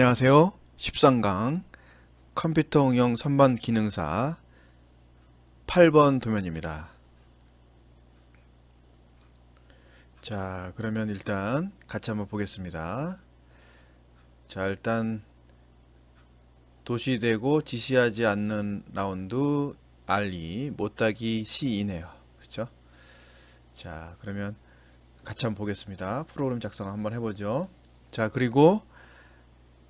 안녕하세요. 13강 컴퓨터 응용 선반 기능사 8번 도면입니다. 자, 그러면 일단 같이 한번 보겠습니다. 자, 일단 도시되고 지시하지 않는 라운드 R2 못따기 C이네요. 그렇죠? 자, 그러면 같이 한번 보겠습니다. 프로그램 작성 한번 해보죠. 자, 그리고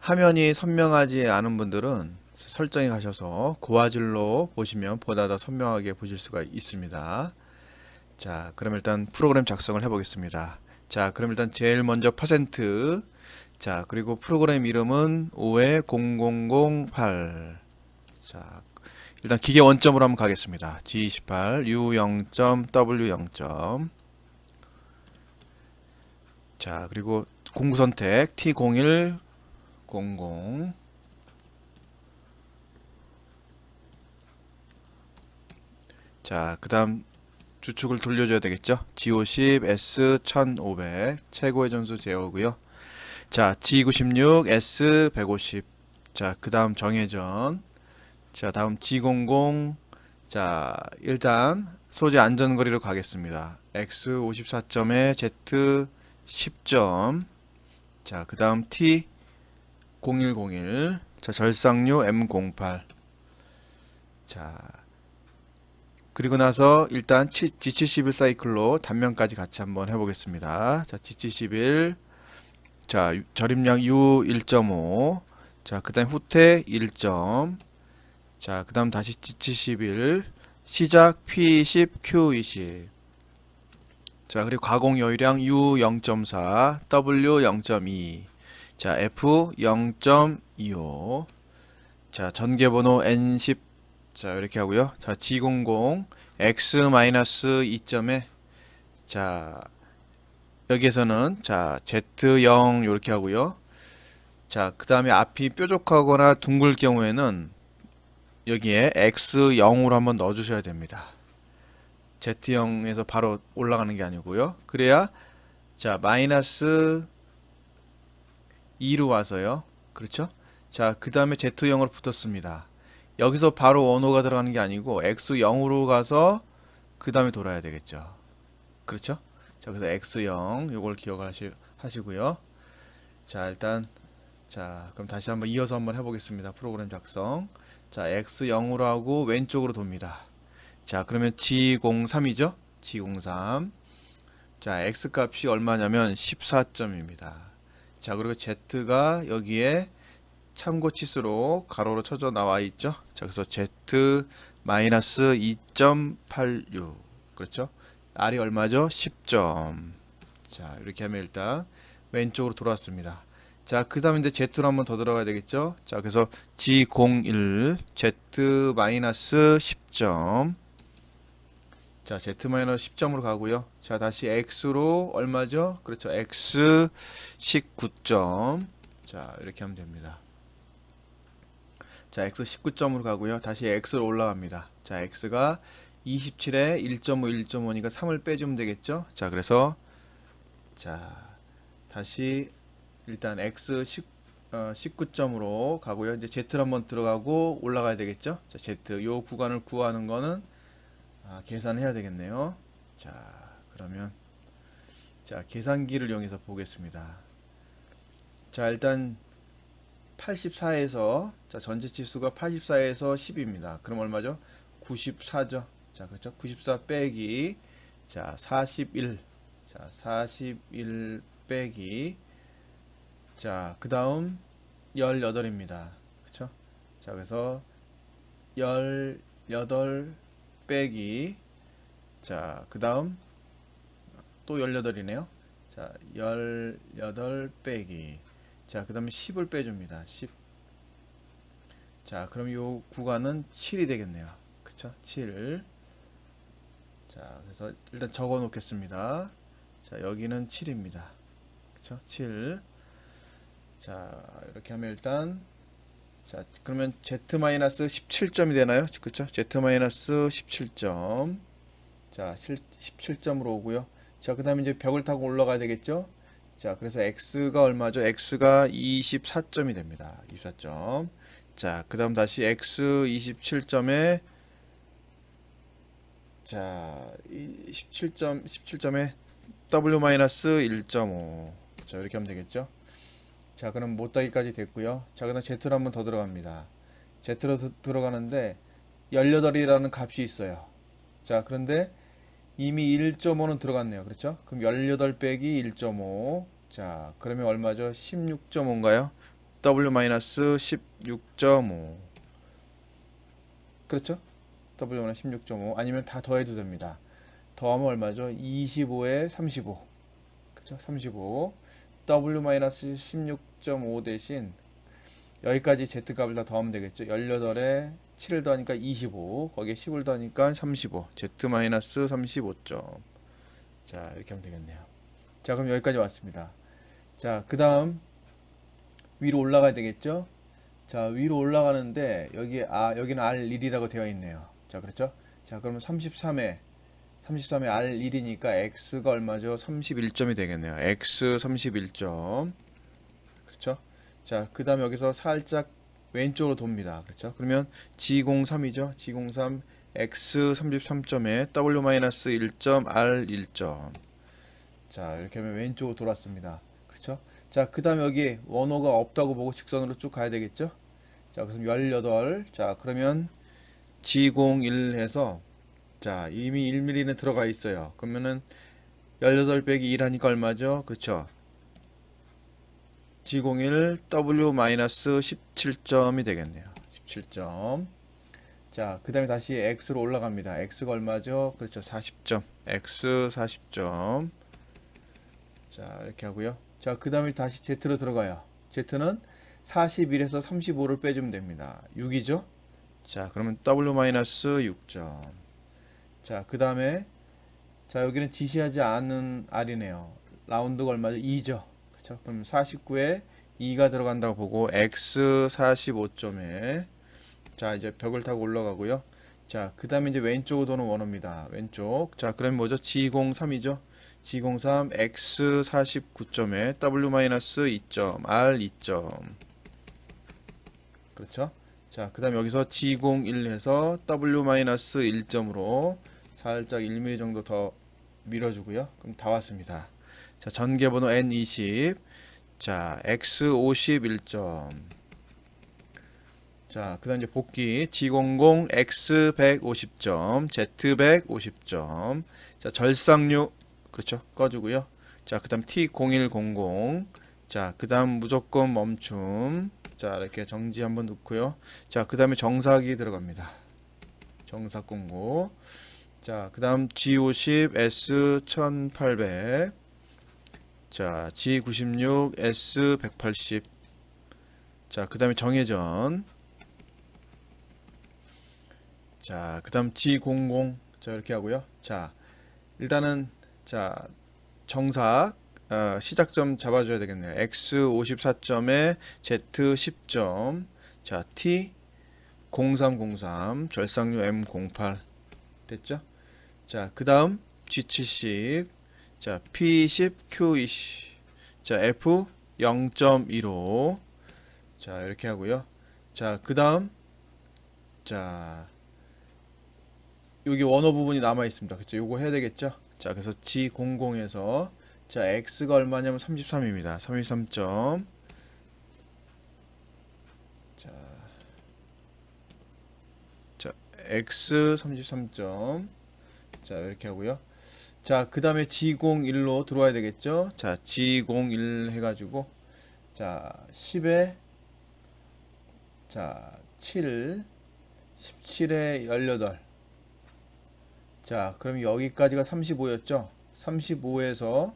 화면이 선명하지 않은 분들은 설정에 가셔서 고화질로 보시면 보다 더 선명하게 보실 수가 있습니다. 자 그럼 일단 프로그램 작성을 해 보겠습니다. 자 그럼 일단 제일 먼저 퍼센트 자 그리고 프로그램 이름은 5에0008 자 일단 기계 원점으로 한번 가겠습니다. G28 U0. W0. 자 그리고 공구 선택 T01 00 자, 그 다음 주축을 돌려줘야 되겠죠? G50, S1500 최고의 전수 제어고요 자, G96, S150 자, 그 다음 정해전 자, 다음 G00 자, 일단 소재 안전거리로 가겠습니다. X 54점에 Z 10점 자, 그 다음 T 0101. 자, 절상류 M08. 자. 그리고 나서 일단 G71 사이클로 단면까지 같이 한번 해보겠습니다. 자, G71. 자, 절임량 U 1.5. 자, 그 다음 후퇴 1. 자, 그 다음 다시 G71. 시작 p 1 0 Q20. 자, 그리고 가공 여유량 U 0.4, W 0.2. 자, F0.25. 자, 전개번호 N10. 자, 이렇게 하고요. 자, G00 X-2점에 자, 여기에서는 자, Z0 이렇게 하고요. 자, 그다음에 앞이 뾰족하거나 둥글 경우에는 여기에 X0으로 한번 넣어 주셔야 됩니다. Z0에서 바로 올라가는 게 아니고요. 그래야 자, 마이너스 2로 와서요. 그렇죠? 자, 그 다음에 Z0으로 붙었습니다. 여기서 바로 원호가 들어가는 게 아니고 X0으로 가서 그 다음에 돌아야 되겠죠. 그렇죠? 자, 그래서 X0 요걸 기억하시고요. 자, 일단 자, 그럼 다시 한번 이어서 한번 해보겠습니다. 프로그램 작성. 자, X0으로 하고 왼쪽으로 돕니다. 자, 그러면 G03이죠? G03. 자, X값이 얼마냐면 14점입니다. 자 그리고 Z가 여기에 참고 치수로 가로로 쳐져 나와 있죠 자 그래서 Z 마이너스 2.86 그렇죠 R이 얼마죠 10점 자 이렇게 하면 일단 왼쪽으로 돌아왔습니다 자, 그 다음에 이제 Z로 한번 더 들어가야 되겠죠? 자, 그래서 G01, Z-10점. 자, z 마이너스 10점으로 가고요. 자, 다시 x로 얼마죠? 그렇죠. x 19점. 자, 이렇게 하면 됩니다. 자, x 19점으로 가고요. 다시 x로 올라갑니다. 자, x가 27에 1.5, 1.5니까 3을 빼주면 되겠죠? 자, 그래서 자, 다시 일단 x 10, 어, 19점으로 가고요. 이제 z를 한번 들어가고 올라가야 되겠죠? 자, z 요 구간을 구하는 거는 아, 계산해야 되겠네요. 자, 그러면 자, 계산기를 이용해서 보겠습니다. 자, 일단 84에서 자, 전체 치수가 84에서 10입니다. 그럼 얼마죠? 94죠. 자, 그렇죠? 94 빼기 자, 41. 자, 41 빼기 자, 그다음 18입니다. 그렇죠? 자, 그래서 18 빼기 자 그 다음 또 18이네요 자18 빼기 자 그 다음 10을 빼줍니다 10자 그럼 요 구간은 7이 되겠네요 그쵸 7자 그래서 일단 적어 놓겠습니다 자 여기는 7입니다 그쵸 7자 이렇게 하면 일단 자, 그러면 z 마이너스 17점이 되나요? 그렇죠? z 마이너스 17점. 자, 17점으로 오고요. 자, 그다음에 이제 벽을 타고 올라가야 되겠죠? 자, 그래서 x가 얼마죠? x가 24점이 됩니다. 24점. 자, 그다음 다시 x 27점에 자, 17점 17점에 w 마이너스 1.5. 자, 이렇게 하면 되겠죠? 자 그럼 못따기까지 됐고요 자 그다음 Z로 한 번 더 들어갑니다 Z로 드, 들어가는데 18이라는 값이 있어요 자 그런데 이미 1.5는 들어갔네요 그렇죠 그럼 18 빼기 1.5자 그러면 얼마죠 16.5인가요 W-16.5 그렇죠 W-16.5 아니면 다 더해도 됩니다 더하면 얼마죠 25에 35 그렇죠 35 W-16 5 6.5 대신 여기까지 z값을 다 더하면 되겠죠. 18에 7을 더하니까 25, 거기에 10을 더하니까 35, z-35점. 자, 이렇게 하면 되겠네요. 자, 그럼 여기까지 왔습니다. 자, 그 다음 위로 올라가야 되겠죠. 자, 위로 올라가는데 여기 아, 여기는 R1이라고 되어 있네요. 자, 그렇죠? 자, 그러면 33에 33에 R1이니까 x가 얼마죠? 31점이 되겠네요. x 31점. 그렇죠? 자, 그다음 여기서 살짝 왼쪽으로 돕니다. 그렇죠? 그러면 G03이죠. G03 X33점에 W-1점 R 1점 자, 이렇게 하면 왼쪽으로 돌았습니다. 그렇죠? 자, 그다음 여기 원호가 없다고 보고 직선으로 쭉 가야 되겠죠? 자, 그럼 18. 자, 그러면 G01 해서 자, 이미 1mm는 들어가 있어요. 그러면은 18 빼기 1 하니까 얼마죠? 그렇죠. G01 W-17점이 되겠네요. 17점. 자, 그 다음에 다시 X로 올라갑니다. X가 얼마죠? 그렇죠. 40점. X 40점. 자, 이렇게 하고요. 자, 그 다음에 다시 Z로 들어가요. Z는 41에서 35를 빼주면 됩니다. 6이죠? 자, 그러면 W-6점. 자, 그 다음에 자, 여기는 지시하지 않은 R이네요. 라운드가 얼마죠? 2죠. 자 그럼 49에 2가 들어간다고 보고 x 45점에 자 이제 벽을 타고 올라가고요 자 그 다음에 이제 왼쪽으로 도는 원호입니다 왼쪽 자 그럼 뭐죠 g03이죠 g03 x 49점에 w-2점 r 2점 그렇죠 자 그 다음 여기서 g01 해서 w-1점으로 살짝 1mm 정도 더 밀어주고요 그럼 다 왔습니다 자, 전개번호 N20. 자, x 5 1 자, 그 다음 이제 복귀. G00, x 1 5 0 z 1 5 0 자, 절상류. 그렇죠. 꺼주고요. 자, 그 다음 T0100. 자, 그 다음 무조건 멈춤. 자, 이렇게 정지 한번 넣고요. 자, 그 다음에 정사기 들어갑니다. 정사 공고. 자, 그 다음 G50, S1800. 자, G96, S180. 자, 그 다음에 정해전. 자, 그 다음 G00. 자, 이렇게 하고요. 자, 일단은, 자, 정사, 어, 시작점 잡아줘야 되겠네요. X54점에 Z10점. 자, T0303, 절상류 M08. 됐죠? 자, 그 다음 G70. 자, P10, Q20. 자, F 0.15. 자, 이렇게 하고요. 자, 그다음 자 여기 원어 부분이 남아 있습니다. 그쵸죠 요거 해야 되겠죠? 자, 그래서 G00에서 자, x가 얼마냐면 33입니다. 33. 점. 자. 자, x 33점. 자, 이렇게 하고요. 자, 그 다음에 G01로 들어와야 되겠죠? 자, G01 해가지고, 자, 10에, 자, 7, 17에 18. 자, 그럼 여기까지가 35였죠? 35에서,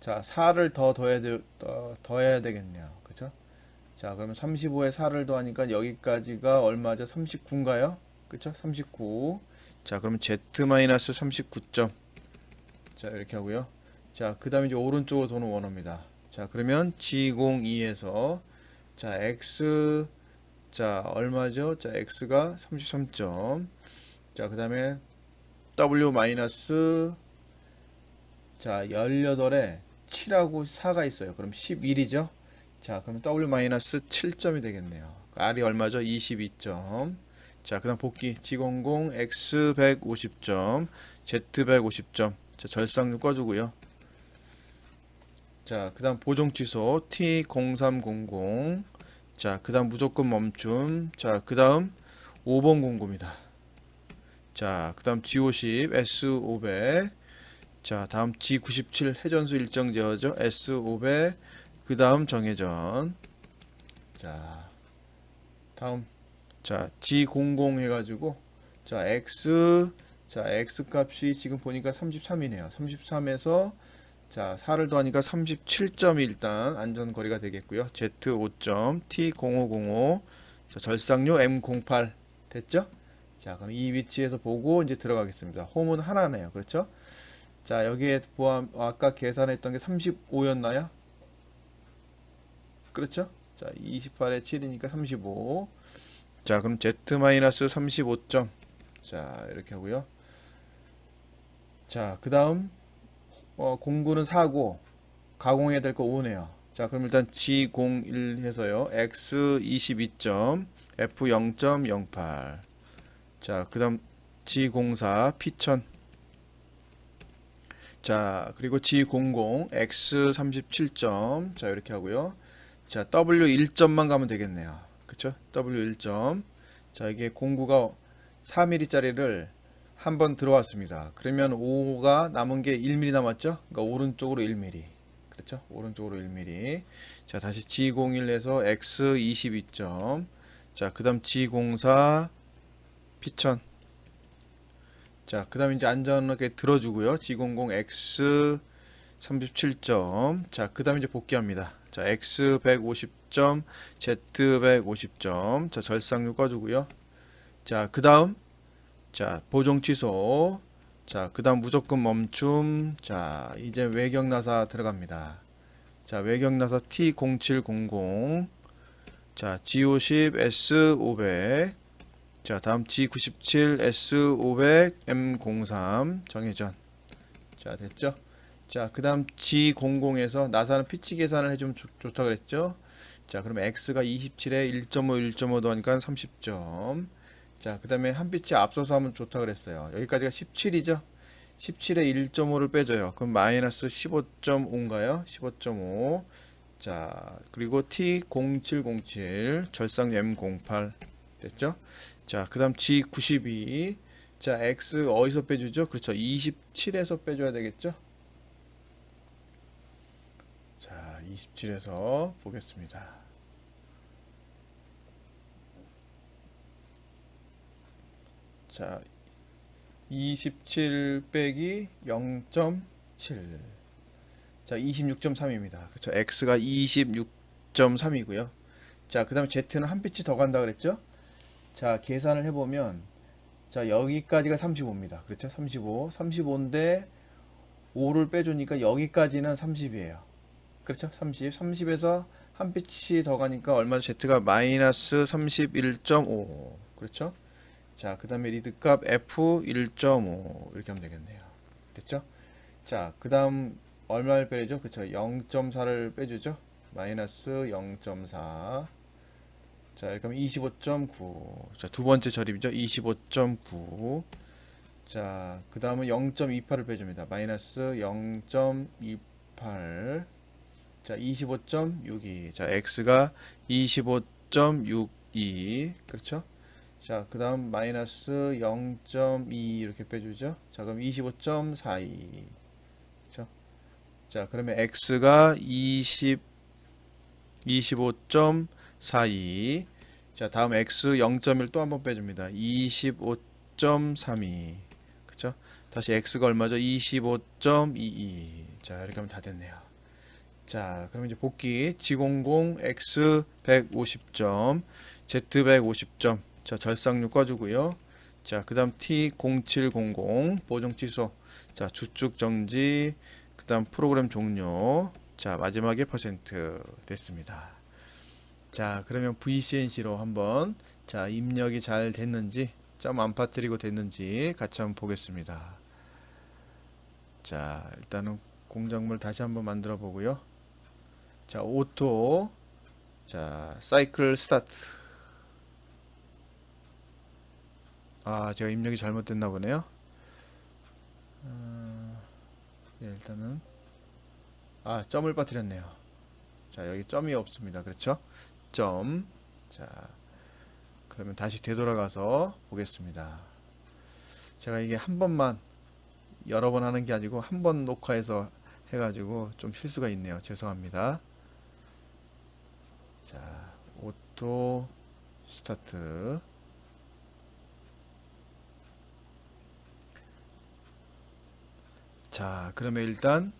자, 4를 더 더해야, 되, 더, 더해야 되겠네요. 그쵸 자, 그러면 35에 4를 더하니까 여기까지가 얼마죠? 39인가요? 그쵸? 39. 자, 그러면 Z-39점. 자 이렇게 하고요 자 그 다음에 이제 오른쪽으로 도는 원어입니다 자 그러면 G02에서 자 X 자 얼마죠 자 X가 33점 자 그 다음에 W 마이너스 자 18에 7하고 4가 있어요 그럼 11이죠 자 그럼 W 마이너스 7점이 되겠네요 그러니까 R이 얼마죠 22점 자, 그 다음 복귀 G00 X150점, Z150점, 자, 절삭좀 꺼주고요. 자, 그 다음 보정 취소 T0300 자, 그 다음 무조건 멈춤 자, 그 다음 5번 공고입니다. 자, 그 다음 G50, S500 자, 다음 G97 회전수 일정 제어죠. S500 그 다음 정회전 자, 다음 자, G00 해가지고 자, X 자 x값이 지금 보니까 33이네요 33에서 자 4를 더하니까 3 7점 일단 안전거리가 되겠고요 z5점 t0505 자, 절상류 m08 됐죠 자 그럼 이 위치에서 보고 이제 들어가겠습니다 홈은 하나네요 그렇죠 자 여기에 보안 아까 계산했던 게 35였나요 그렇죠 자 28에 7이니까 35 자 그럼 z-35점 자 이렇게 하고요 자, 그 다음 어, 공구는 4고 가공해야 될거 5네요. 자, 그럼 일단 G01 해서요. X22점, F0.08 자, 그 다음 G04, P1000 자, 그리고 G00, X37점 자, 이렇게 하고요. 자, W1점만 가면 되겠네요. 그쵸? W1점 자, 이게 공구가 4mm짜리를 한번 들어왔습니다. 그러면 5가 남은 게 1mm 남았죠? 그러니까 오른쪽으로 1mm. 그렇죠? 오른쪽으로 1mm. 자, 다시 G01에서 X22점. 자, 그 다음 G04, 피천. 자, 그 다음 이제 안전하게 들어주고요. G00, X37점. 자, 그 다음 이제 복귀합니다. 자, X150점, Z150점. 자, 절상류 꺼주고요. 자, 그 다음 자 보정 취소 자그 다음 무조건 멈춤 자 이제 외경나사 들어갑니다 자 외경나사 T0700 자 G50 S500 자 다음 G97 S500 M03 정회전 자 됐죠 자그 다음 G00에서 나사는 피치 계산을 해주면 좋, 좋다 그랬죠 자 그럼 X가 27에 1.5 1.5 더하니까 30점 자, 그 다음에 한 빛이 앞서서 하면 좋다 그랬어요. 여기까지가 17이죠? 17에 1.5를 빼줘요. 그럼 마이너스 15.5인가요? 15.5. 자, 그리고 T0707, 절상 M08. 됐죠? 자, 그 다음 G92. 자, X 어디서 빼주죠? 그렇죠. 27에서 빼줘야 되겠죠? 자, 27에서 보겠습니다. 자, 27 빼기 0.7. 자, 26.3입니다. 그렇죠. x가 26.3이고요. 자, 그다음에 z는 한 빛이 더 간다 그랬죠? 자, 계산을 해 보면 자, 여기까지가 35입니다. 그렇죠? 35. 35인데 5를 빼주니까 여기까지는 30이에요. 그렇죠? 30. 30에서 한 빛이 더 가니까 얼마 z가 마이너스 31.5. 그렇죠? 자, 그 다음에 리드값 F1.5 이렇게 하면 되겠네요. 됐죠? 자, 그 다음 얼마를 빼죠? 그쵸. 0.4를 빼주죠. 마이너스 0.4. 자, 이렇게 하면 25.9. 자, 두 번째 절입이죠. 25.9. 자, 그 다음은 0.28을 빼줍니다. 마이너스 0.28. 자, 25.62. 자, x가 25.62. 그렇죠? 자, 그 다음 마이너스 0.2 이렇게 빼주죠. 자, 그럼 25.42. 그쵸? 자, 그러면 x가 20, 25.42. 자, 다음 x 0.1 또 한번 빼줍니다. 25.32. 그쵸? 다시 x가 얼마죠? 25.22. 자, 이렇게 하면 다 됐네요. 자, 그럼 이제 복귀 G00 X 150점, Z 150점, 자, 절삭류꺼주고요 자, 그 다음 T0700 보정 취소. 자, 주축 정지. 그 다음 프로그램 종료. 자, 마지막에 퍼센트 됐습니다. 자, 그러면 VCNC로 한번 자, 입력이 잘 됐는지 점안파트리고 됐는지 같이 한번 보겠습니다. 자, 일단은 공작물 다시 한번 만들어 보고요. 자, 오토 자, 사이클 스타트 아 제가 입력이 잘못됐나 보네요 아, 일단은 아 점을 빠뜨렸네요 자 여기 점이 없습니다 그렇죠 점자 그러면 다시 되돌아가서 보겠습니다 제가 이게 한 번만 여러 번 하는 게 아니고 한 번 녹화해서 해가지고 좀 실수가 있네요 죄송합니다 자 오토 스타트 자, 그러면 일단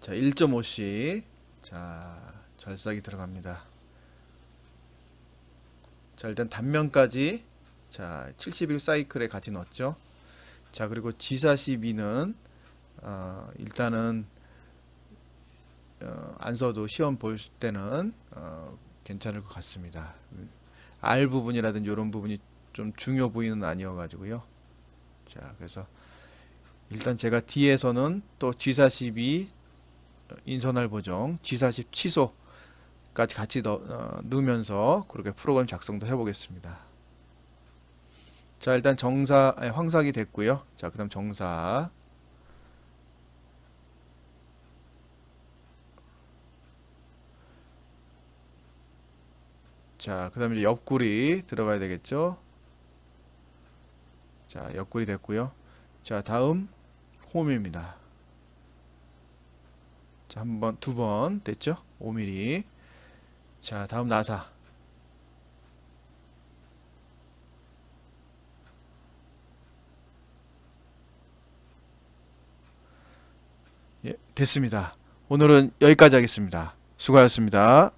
자, 1 5 c 자, 절삭이 들어갑니다. 자, 일단 단면까지 자, 71 사이클에 같이 넣었죠. 자, 그리고 G42는 어, 일단은 어, 안 써도 시험 볼 때는 어, 괜찮을 것 같습니다. R 부분이라든지 이런 부분이 좀 중요 부위는 아니어가지고요. 자, 그래서 일단 제가 뒤에서는 또 G42 인선할 보정, G40 취소까지 같이 넣, 어, 으면서 그렇게 프로그램 작성도 해보겠습니다. 자 일단 정사 아니, 황삭이 됐고요. 자 그다음 정사 자, 그 다음에 이제 옆구리 들어가야 되겠죠? 자, 옆구리 됐고요. 자, 다음 홈입니다. 자, 한 번, 두 번 됐죠? 5mm. 자, 다음 나사. 예, 됐습니다. 오늘은 여기까지 하겠습니다. 수고하셨습니다.